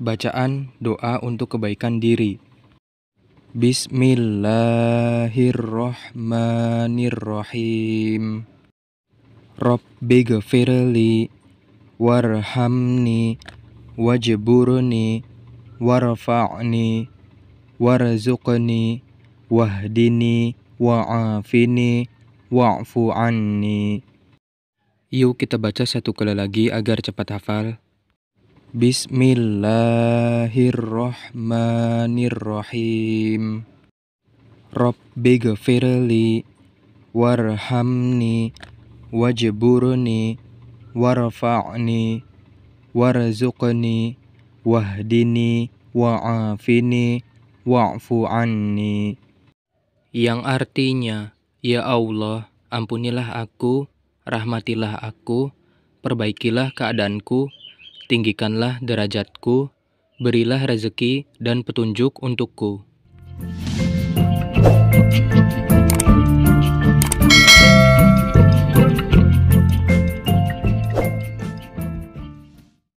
Bacaan doa untuk kebaikan diri. Bismillahirrahmanirrahim. Rabbighfirli warhamni wajburni warfa'ni warzuqni wahdini wa'afini wa'fu anni. Yuk kita baca satu kali lagi agar cepat hafal. Bismillahirrahmanirrahim. Rabbighfirli warhamni wajburni warfa'ni warzuqni wahdini wa'afini wa'fu anni yang artinya, Ya Allah, ampunilah aku, rahmatilah aku, perbaikilah keadaanku, tinggikanlah derajatku, berilah rezeki dan petunjuk untukku.